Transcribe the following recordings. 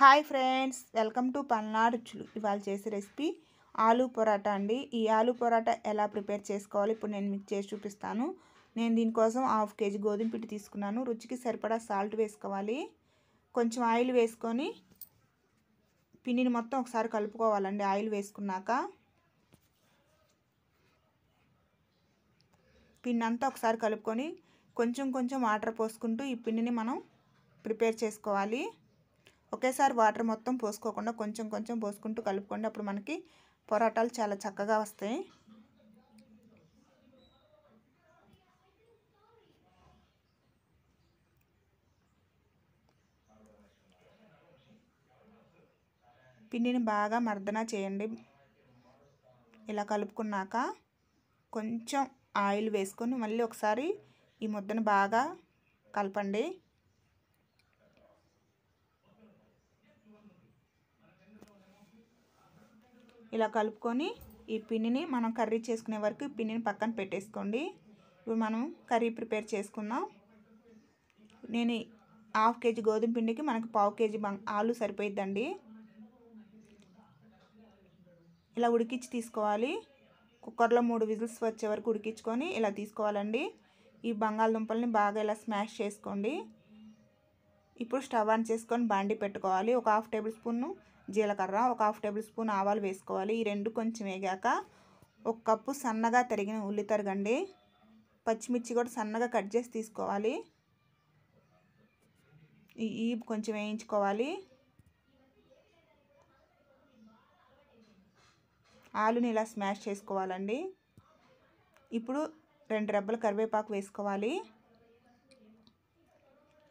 hi friends welcome to Palnadu రుచులు ఇవాళ చేసే రెసిపీ ఆలూ పొరాటా అండి ఈ ఆలూ పొరాటా ఎలా ప్రిపేర్ చేసుకోవాలి ఇప్పుడు నేను మీకు చేసి చూపిస్తాను నేను దీనికోసం హాఫ్ కేజీ గోధుమ పిండి తీసుకున్నాను రుచికి సరిపడా సాల్ట్ వేసుకోవాలి కొంచెం ఆయిల్ వేసుకొని పిండిని మొత్తం ఒకసారి కలుపుకోవాలండి ఆయిల్ వేసుకున్నాక పిండి అంతా ఒకసారి కలుపుకొని కొంచెం కొంచెం వాటర్ పోసుకుంటూ ఈ పిండిని మనం ప్రిపేర్ చేసుకోవాలి ఒకేసారి వాటర్ మొత్తం పోసుకోకుండా కొంచెం కొంచెం పోసుకుంటూ కలుపుకోండి అప్పుడు మనకి పొరాటాలు చాలా చక్కగా వస్తాయి పిండిని బాగా మర్దన చేయండి ఇలా కలుపుకున్నాక కొంచెం ఆయిల్ వేసుకొని మళ్ళీ ఒకసారి ఈ ముద్దను బాగా కలపండి ఇలా కలుపుకొని ఈ పిండిని మనం కర్రీ చేసుకునే వరకు పిండిని పక్కన పెట్టేసుకోండి ఇప్పుడు మనం కర్రీ ప్రిపేర్ చేసుకుందాం నేను హాఫ్ కేజీ గోధుమ పిండికి మనకు పావు కేజీ ఆలు సరిపోయిద్దండి ఇలా ఉడికించి తీసుకోవాలి కుక్కర్లో మూడు విజిల్స్ వచ్చే వరకు ఉడికించుకొని ఇలా తీసుకోవాలండి ఈ బంగాళదుంపల్ని బాగా ఇలా స్మాష్ చేసుకోండి ఇప్పుడు స్టవ్ ఆన్ చేసుకొని బాండి పెట్టుకోవాలి ఒక హాఫ్ టేబుల్ స్పూన్ జీలకర్ర ఒక హాఫ్ టేబుల్ స్పూన్ ఆవాలు వేసుకోవాలి ఈ రెండు కొంచెం వేగాక ఒక కప్పు సన్నగా తరిగిన ఉల్లి తరగండి పచ్చిమిర్చి కూడా సన్నగా కట్ చేసి తీసుకోవాలి ఈ కొంచెం వేయించుకోవాలి ఆలుని ఇలా స్మాష్ చేసుకోవాలండి ఇప్పుడు రెండు రెబ్బలు కరివేపాకు వేసుకోవాలి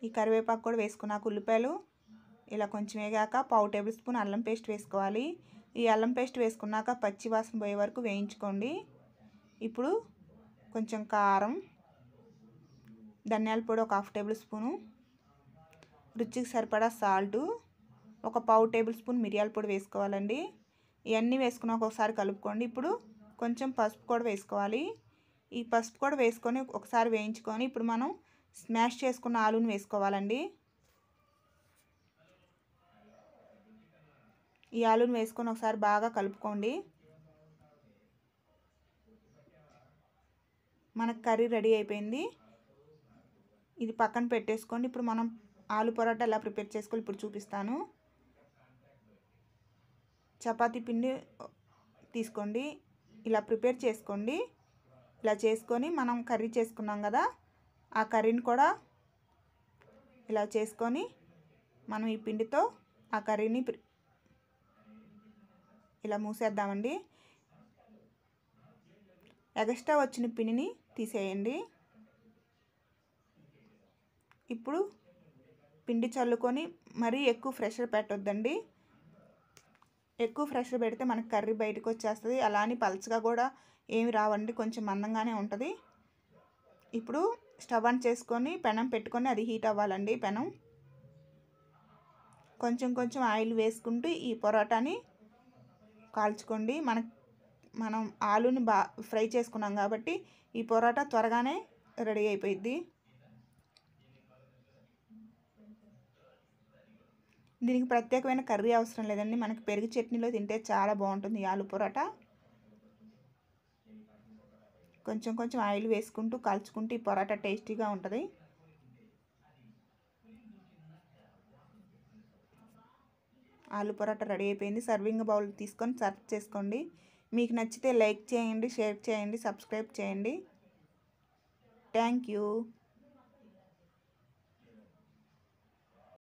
ఈ కరివేపాకు కూడా వేసుకున్నాక ఉల్లిపాయలు ఇలా కొంచెం వేగాక పావు టేబుల్ స్పూన్ అల్లం పేస్ట్ వేసుకోవాలి ఈ అల్లం పేస్ట్ వేసుకున్నాక పచ్చి వాసన పోయే వరకు వేయించుకోండి ఇప్పుడు కొంచెం కారం ధనియాల పొడి ఒక హాఫ్ టేబుల్ స్పూను రుచికి సరిపడా సాల్టు ఒక పావు టేబుల్ స్పూన్ మిరియాల పొడి వేసుకోవాలండి ఇవన్నీ వేసుకున్నాక ఒకసారి కలుపుకోండి ఇప్పుడు కొంచెం పసుపు కూడా వేసుకోవాలి ఈ పసుపు కూడా వేసుకొని ఒకసారి వేయించుకొని ఇప్పుడు మనం స్మాష్ చేసుకున్న ఆలుని వేసుకోవాలండి ఈ ఆలుని వేసుకొని ఒకసారి బాగా కలుపుకోండి మనకు కర్రీ రెడీ అయిపోయింది ఇది పక్కన పెట్టేసుకోండి ఇప్పుడు మనం ఆలు పొరాట ఎలా ప్రిపేర్ చేసుకోవాలి ఇప్పుడు చూపిస్తాను చపాతి పిండి తీసుకోండి ఇలా ప్రిపేర్ చేసుకోండి ఇలా చేసుకొని మనం కర్రీ చేసుకున్నాం కదా ఆ కర్రీని కూడా ఇలా చేసుకొని మనం ఈ పిండితో ఆ కర్రీని ఇలా మూసేద్దామండి ఎగస్ట్రా వచ్చిన పిండిని తీసేయండి ఇప్పుడు పిండి చల్లుకొని మరీ ఎక్కువ ఫ్రెషర్ పెట్టొద్దండి ఎక్కువ ఫ్రెషర్ పెడితే మనకు కర్రీ బయటకు వచ్చేస్తుంది అలానే పల్చగా కూడా ఏమి రావండి కొంచెం మందంగానే ఉంటుంది ఇప్పుడు స్టవ్ ఆన్ చేసుకొని పెనం పెట్టుకొని అది హీట్ అవ్వాలండి పెనం కొంచెం కొంచెం ఆయిల్ వేసుకుంటూ ఈ పొరాటాని కాల్చుకోండి మన మనం ఆలుని బా ఫ్రై చేసుకున్నాం కాబట్టి ఈ పొరాటా త్వరగానే రెడీ అయిపోయిద్ది దీనికి ప్రత్యేకమైన కర్రీ అవసరం లేదండి మనకి పెరుగు చట్నీలో తింటే చాలా బాగుంటుంది ఆలు పొరాటా కొంచెం కొంచెం ఆయిల్ వేసుకుంటూ కాల్చుకుంటూ ఈ పొరాటా టేస్టీగా ఉంటుంది ఆలు పరోటా రెడీ అయిపోయింది సర్వింగ్ బౌల్ తీసుకొని సర్వ్ చేసుకోండి మీకు నచ్చితే లైక్ చేయండి షేర్ చేయండి సబ్స్క్రైబ్ చేయండి థ్యాంక్ యూ